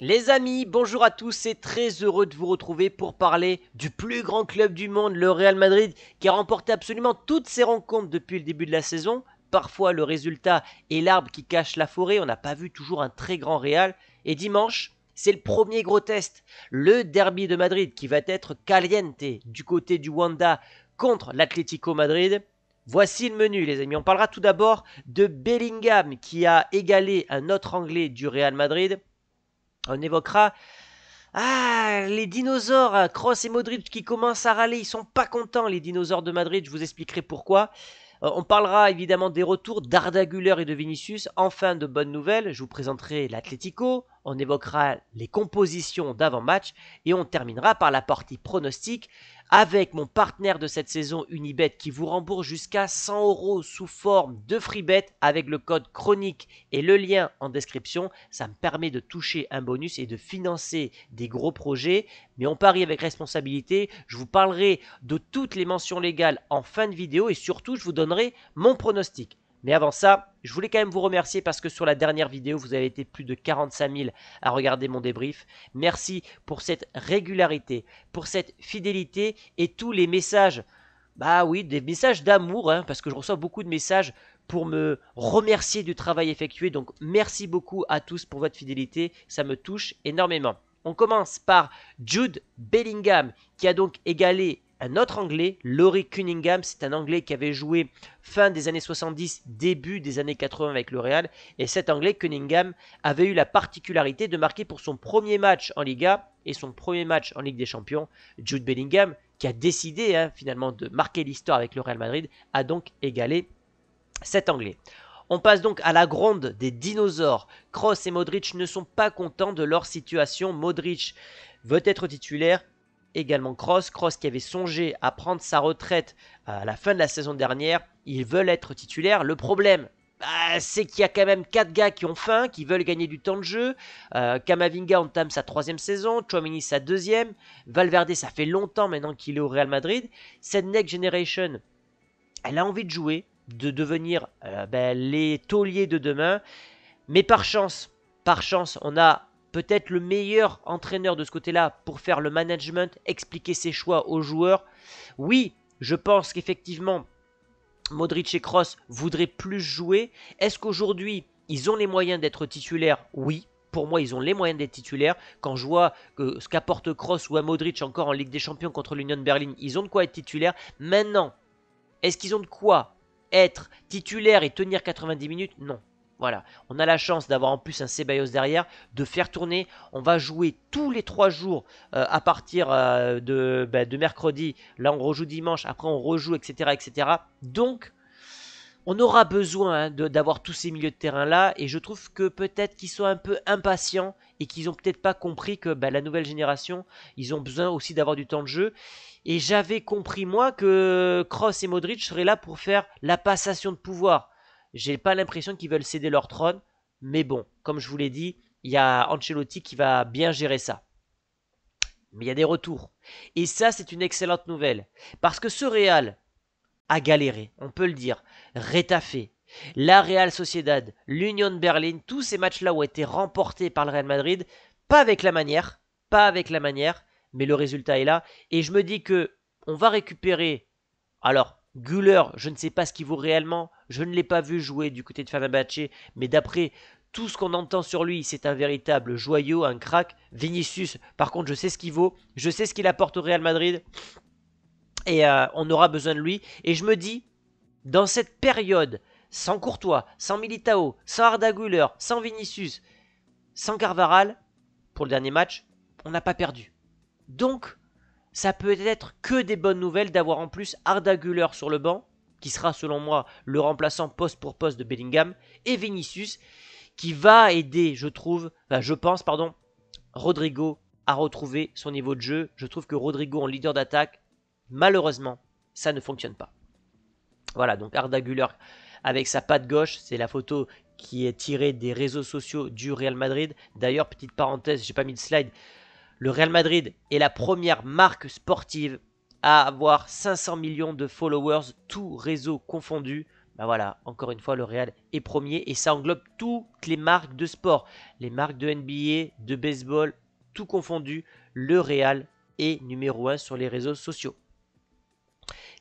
Les amis, bonjour à tous et très heureux de vous retrouver pour parler du plus grand club du monde, le Real Madrid, qui a remporté absolument toutes ses rencontres depuis le début de la saison. Parfois le résultat est l'arbre qui cache la forêt, on n'a pas vu toujours un très grand Real. Et dimanche, c'est le premier gros test, le derby de Madrid qui va être caliente du côté du Wanda contre l'Atlético Madrid. Voici le menu les amis, on parlera tout d'abord de Bellingham qui a égalé un autre Anglais du Real Madrid. On évoquera ah, les dinosaures, Cross hein, et Modric qui commencent à râler, ils sont pas contents les dinosaures de Madrid, je vous expliquerai pourquoi. Euh, on parlera évidemment des retours d'Arda et de Vinicius, enfin de bonnes nouvelles, je vous présenterai l'Atletico, on évoquera les compositions d'avant-match et on terminera par la partie pronostique avec mon partenaire de cette saison Unibet qui vous rembourse jusqu'à 100 euros sous forme de Freebet avec le code chronique et le lien en description. Ça me permet de toucher un bonus et de financer des gros projets. Mais on parie avec responsabilité. Je vous parlerai de toutes les mentions légales en fin de vidéo et surtout je vous donnerai mon pronostic. Mais avant ça, je voulais quand même vous remercier parce que sur la dernière vidéo, vous avez été plus de 45 000 à regarder mon débrief. Merci pour cette régularité, pour cette fidélité et tous les messages. Bah oui, des messages d'amour, hein, parce que je reçois beaucoup de messages pour me remercier du travail effectué. Donc merci beaucoup à tous pour votre fidélité, ça me touche énormément. On commence par Jude Bellingham qui a donc égalé un autre Anglais, Laurie Cunningham. C'est un Anglais qui avait joué fin des années 70, début des années 80 avec le Real. Et cet Anglais, Cunningham, avait eu la particularité de marquer pour son premier match en Liga et son premier match en Ligue des Champions. Jude Bellingham, qui a décidé hein, finalement de marquer l'histoire avec le Real Madrid, a donc égalé cet Anglais. On passe donc à la gronde des dinosaures. Kroos et Modric ne sont pas contents de leur situation. Modric veut être titulaire, également Cross. Cross qui avait songé à prendre sa retraite euh, à la fin de la saison dernière. Ils veulent être titulaires. Le problème, bah, c'est qu'il y a quand même 4 gars qui ont faim, qui veulent gagner du temps de jeu. Euh, Kamavinga entame sa troisième saison, Chouamini sa deuxième, Valverde ça fait longtemps maintenant qu'il est au Real Madrid. Cette Next Generation, elle a envie de jouer, de devenir euh, ben, les tauliers de demain. Mais par chance, par chance, on a peut-être le meilleur entraîneur de ce côté-là pour faire le management, expliquer ses choix aux joueurs. Oui, je pense qu'effectivement, Modric et Kroos voudraient plus jouer. Est-ce qu'aujourd'hui, ils ont les moyens d'être titulaires Oui. Pour moi, ils ont les moyens d'être titulaires. Quand je vois ce qu'apporte Kroos ou à Modric encore en Ligue des Champions contre l'Union de Berlin, ils ont de quoi être titulaires. Maintenant, est-ce qu'ils ont de quoi être titulaires et tenir 90 minutes Non. Voilà, on a la chance d'avoir en plus un Ceballos derrière, de faire tourner. On va jouer tous les trois jours euh, à partir euh, bah, de, mercredi. Là, on rejoue dimanche, après on rejoue, etc. etc. Donc, on aura besoin hein, d'avoir tous ces milieux de terrain-là. Et je trouve que peut-être qu'ils sont un peu impatients et qu'ils n'ont peut-être pas compris que bah, la nouvelle génération, ils ont besoin aussi d'avoir du temps de jeu. Et j'avais compris, moi, que Cross et Modric seraient là pour faire la passation de pouvoir j'ai pas l'impression qu'ils veulent céder leur trône, mais bon, comme je vous l'ai dit, il y a Ancelotti qui va bien gérer ça. Mais il y a des retours. Et ça, c'est une excellente nouvelle. Parce que ce Real a galéré, on peut le dire, rétaffé. La Real Sociedad, l'Union Berlin, tous ces matchs-là ont été remportés par le Real Madrid, pas avec la manière, pas avec la manière, mais le résultat est là. Et je me dis que on va récupérer. Alors, Guller, je ne sais pas ce qu'il vaut réellement. Je ne l'ai pas vu jouer du côté de Fenerbahçe, mais d'après tout ce qu'on entend sur lui, c'est un véritable joyau, un crack. Vinicius, par contre, je sais ce qu'il vaut, je sais ce qu'il apporte au Real Madrid, et euh, on aura besoin de lui. Et je me dis, dans cette période, sans Courtois, sans Militao, sans Arda Güler, sans Vinicius, sans Carvaral, pour le dernier match, on n'a pas perdu. Donc, ça peut être que des bonnes nouvelles d'avoir en plus Arda Güler sur le banc, qui sera selon moi le remplaçant poste pour poste de Bellingham, et Vinicius, qui va aider, je trouve, je pense, pardon, Rodrigo à retrouver son niveau de jeu. Je trouve que Rodrigo en leader d'attaque, malheureusement, ça ne fonctionne pas. Voilà, donc Arda Güler avec sa patte gauche, c'est la photo qui est tirée des réseaux sociaux du Real Madrid. D'ailleurs, petite parenthèse, j'ai pas mis de slide. Le Real Madrid est la première marque sportive à avoir 500 millions de followers, tout réseau confondu. Ben voilà, encore une fois, le Real est premier et ça englobe toutes les marques de sport, les marques de NBA, de baseball, tout confondu. Le Real est numéro 1 sur les réseaux sociaux.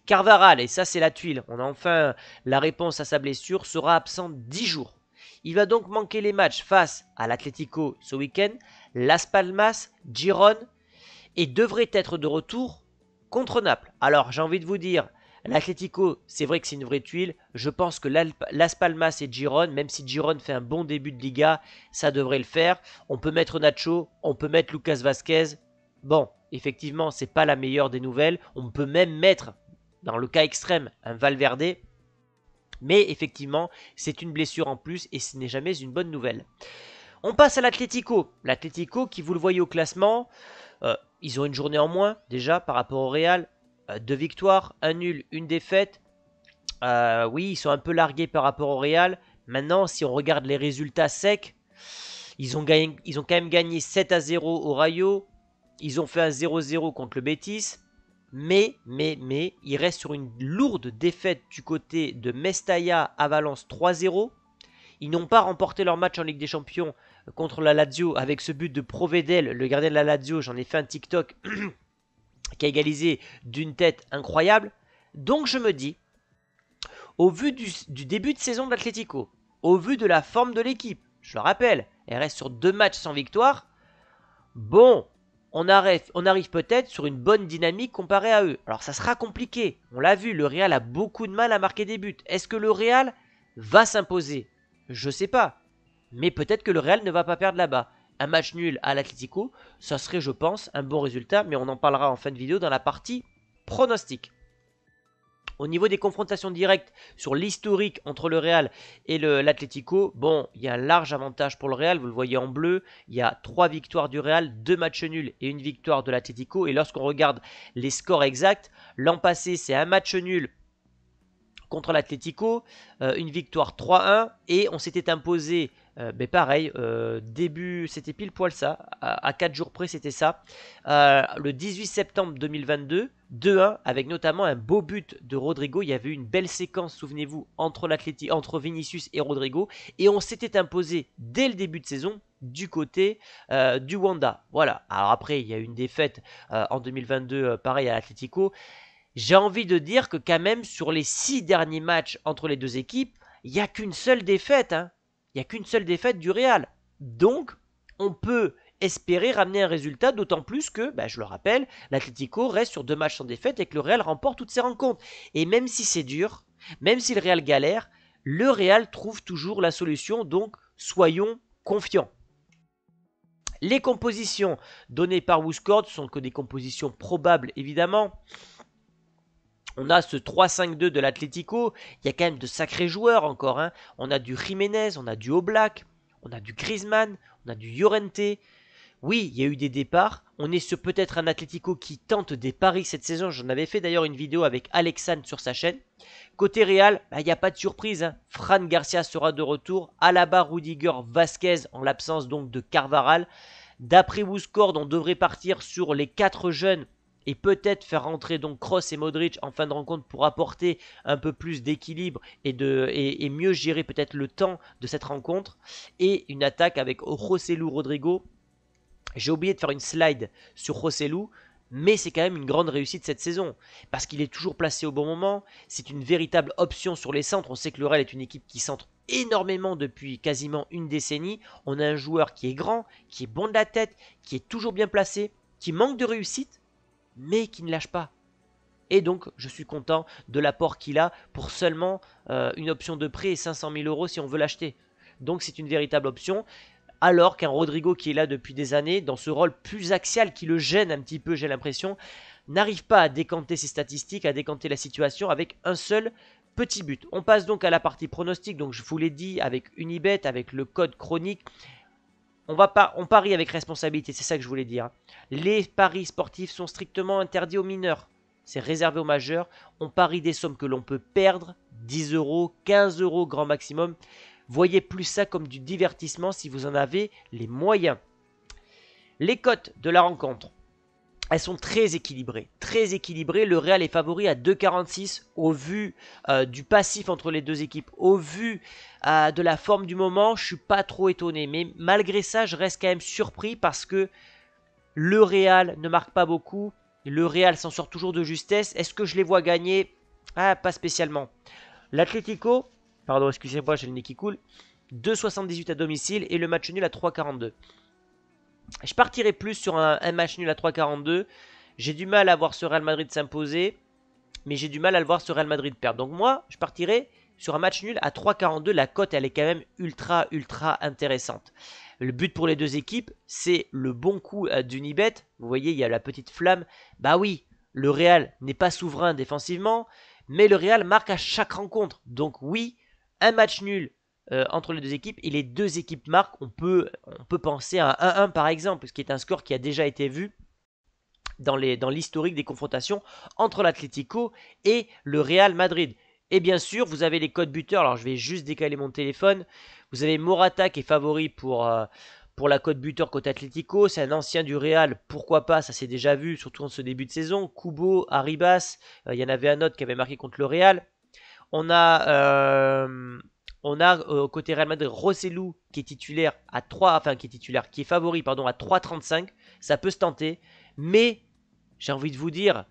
Carvaral, et ça c'est la tuile, on a enfin la réponse à sa blessure, sera absent 10 jours. Il va donc manquer les matchs face à l'Atlético ce week-end, Las Palmas, Giron, et devrait être de retour contre Naples. Alors j'ai envie de vous dire, l'Atlético, c'est vrai que c'est une vraie tuile. Je pense que Las Palmas et Giron, même si Giron fait un bon début de Liga, ça devrait le faire. On peut mettre Nacho, on peut mettre Lucas Vasquez. Bon, effectivement, c'est pas la meilleure des nouvelles. On peut même mettre, dans le cas extrême, un Valverde. Mais effectivement, c'est une blessure en plus et ce n'est jamais une bonne nouvelle. On passe à l'Atlético. L'Atlético qui, vous le voyez au classement, euh, ils ont une journée en moins déjà par rapport au Real. Euh, deux victoires, un nul, une défaite. Euh, oui, ils sont un peu largués par rapport au Real. Maintenant, si on regarde les résultats secs, ils ont, gagné, ils ont quand même gagné 7 à 0 au Rayo. Ils ont fait un 0-0 contre le Betis. Mais, mais, mais, il reste sur une lourde défaite du côté de Mestalla à Valence 3-0. Ils n'ont pas remporté leur match en Ligue des Champions contre la Lazio avec ce but de Provedel, le gardien de la Lazio. J'en ai fait un TikTok qui a égalisé d'une tête incroyable. Donc je me dis, au vu du, début de saison de l'Atlético, au vu de la forme de l'équipe, je le rappelle, elle reste sur deux matchs sans victoire. Bon, on arrive, on arrive peut-être sur une bonne dynamique comparée à eux. Alors ça sera compliqué, on l'a vu, le Real a beaucoup de mal à marquer des buts. Est-ce que le Real va s'imposer Je sais pas. Mais peut-être que le Real ne va pas perdre là-bas. Un match nul à l'Atlético, ça serait, je pense, un bon résultat, mais on en parlera en fin de vidéo dans la partie pronostic. Au niveau des confrontations directes sur l'historique entre le Real et l'Atlético, bon, il y a un large avantage pour le Real, vous le voyez en bleu, il y a 3 victoires du Real, deux matchs nuls et une victoire de l'Atletico. Et lorsqu'on regarde les scores exacts, l'an passé c'est un match nul contre l'Atlético, euh, une victoire 3-1 et on s'était imposé euh, mais pareil, euh, début, c'était pile poil ça, à, 4 jours près c'était ça. Euh, le 18 septembre 2022, 2-1, avec notamment un beau but de Rodrigo. Il y avait eu une belle séquence, souvenez-vous, entre, entre Vinicius et Rodrigo. Et on s'était imposé dès le début de saison du côté du Wanda. Voilà, alors après il y a eu une défaite en 2022, pareil à l'Atlético. J'ai envie de dire que quand même sur les 6 derniers matchs entre les deux équipes, il n'y a qu'une seule défaite. Hein. Il n'y a qu'une seule défaite du Real. Donc, on peut espérer ramener un résultat, d'autant plus que, bah, je le rappelle, l'Atlético reste sur deux matchs sans défaite et que le Real remporte toutes ses rencontres. Et même si c'est dur, même si le Real galère, le Real trouve toujours la solution, donc soyons confiants. Les compositions données par Wooscord sont que des compositions probables évidemment. On a ce 3-5-2 de l'Atlético. Il y a quand même de sacrés joueurs encore. Hein. On a du Jiménez, on a du Oblak, on a du Griezmann, on a du Llorente. Oui, il y a eu des départs. On est ce peut-être un Atlético qui tente des paris cette saison. J'en avais fait d'ailleurs une vidéo avec Alexandre sur sa chaîne. Côté Real, bah, il n'y a pas de surprise. Hein. Fran Garcia sera de retour. Alaba, Rudiger, Vasquez en l'absence donc de Carvaral. D'après Wooscord, on devrait partir sur les 4 jeunes et peut-être faire rentrer donc Cross et Modric en fin de rencontre pour apporter un peu plus d'équilibre et, et, mieux gérer peut-être le temps de cette rencontre. Et une attaque avec Rossellou Rodrigo. J'ai oublié de faire une slide sur Lu. mais c'est quand même une grande réussite cette saison parce qu'il est toujours placé au bon moment. C'est une véritable option sur les centres. On sait que le Real est une équipe qui centre énormément depuis quasiment une décennie. On a un joueur qui est grand, qui est bon de la tête, qui est toujours bien placé, qui manque de réussite, mais qui ne lâche pas. Et donc, je suis content de l'apport qu'il a pour seulement euh, une option de prêt et 500 000 euros si on veut l'acheter. Donc, c'est une véritable option. Alors qu'un Rodrigo qui est là depuis des années, dans ce rôle plus axial qui le gêne un petit peu, j'ai l'impression, n'arrive pas à décanter ses statistiques, à décanter la situation avec un seul petit but. On passe donc à la partie pronostic. Donc, je vous l'ai dit avec Unibet, avec le code chronique, on, va pas, on parie avec responsabilité, c'est ça que je voulais dire. Les paris sportifs sont strictement interdits aux mineurs. C'est réservé aux majeurs. On parie des sommes que l'on peut perdre, 10 euros, 15 euros grand maximum. Voyez plus ça comme du divertissement si vous en avez les moyens. Les cotes de la rencontre elles sont très équilibrées, très équilibrées. Le Real est favori à 2,46 au vu euh, du passif entre les deux équipes, au vu euh, de la forme du moment. Je suis pas trop étonné, mais malgré ça, je reste quand même surpris parce que le Real ne marque pas beaucoup. Le Real s'en sort toujours de justesse. Est-ce que je les vois gagner Ah, pas spécialement. L'Atlético, pardon, excusez-moi, j'ai le nez qui coule. 2,78 à domicile et le match nul à 3,42. Je partirai plus sur un, match nul à 3,42. J'ai du mal à voir ce Real Madrid s'imposer, mais j'ai du mal à le voir ce Real Madrid perdre. Donc moi, je partirai sur un match nul à 3,42. La cote, elle est quand même ultra, ultra intéressante. Le but pour les deux équipes, c'est le bon coup euh, d'Unibet. Vous voyez, il y a la petite flamme. Bah oui, le Real n'est pas souverain défensivement, mais le Real marque à chaque rencontre. Donc oui, un match nul euh, entre les deux équipes et les deux équipes marquent. On peut, on peut penser à un 1-1 par exemple, ce qui est un score qui a déjà été vu dans l'historique des confrontations entre l'Atlético et le Real Madrid. Et bien sûr, vous avez les codes buteurs. Alors, je vais juste décaler mon téléphone. Vous avez Morata qui est favori pour, euh, pour la cote buteur côté Atlético. C'est un ancien du Real. Pourquoi pas Ça s'est déjà vu, surtout en ce début de saison. Kubo, Arribas. Euh, il y en avait un autre qui avait marqué contre le Real. On a. On a euh, au côté Real Madrid Rossellou qui est titulaire à 3, enfin qui est titulaire, qui est favori pardon à 3,35. Ça peut se tenter, mais j'ai envie de vous dire,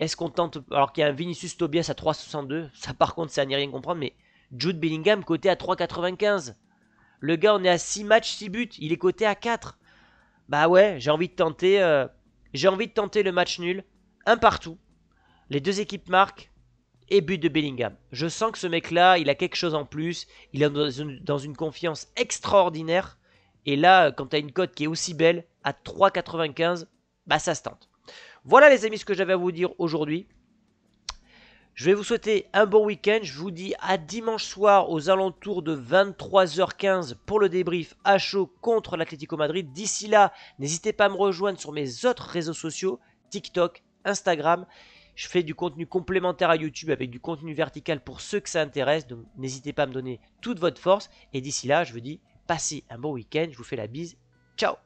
est-ce qu'on tente alors qu'il y a un Vinicius Tobias à 3,62 Ça par contre, ça n'y rien comprendre, mais Jude Bellingham côté à 3,95. Le gars, on est à 6 matchs, 6 buts, il est côté à 4. Bah ouais, j'ai envie de tenter, euh, j'ai envie de tenter le match nul, un partout. Les deux équipes marquent et but de Bellingham. Je sens que ce mec-là, il a quelque chose en plus, il est dans une, confiance extraordinaire. Et là, quand tu as une cote qui est aussi belle, à 3,95, bah ça se tente. Voilà les amis ce que j'avais à vous dire aujourd'hui. Je vais vous souhaiter un bon week-end. Je vous dis à dimanche soir aux alentours de 23h15 pour le débrief à chaud contre l'Atlético Madrid. D'ici là, n'hésitez pas à me rejoindre sur mes autres réseaux sociaux, TikTok, Instagram. Je fais du contenu complémentaire à YouTube avec du contenu vertical pour ceux que ça intéresse. Donc n'hésitez pas à me donner toute votre force. Et d'ici là, je vous dis, passez un bon week-end. Je vous fais la bise. Ciao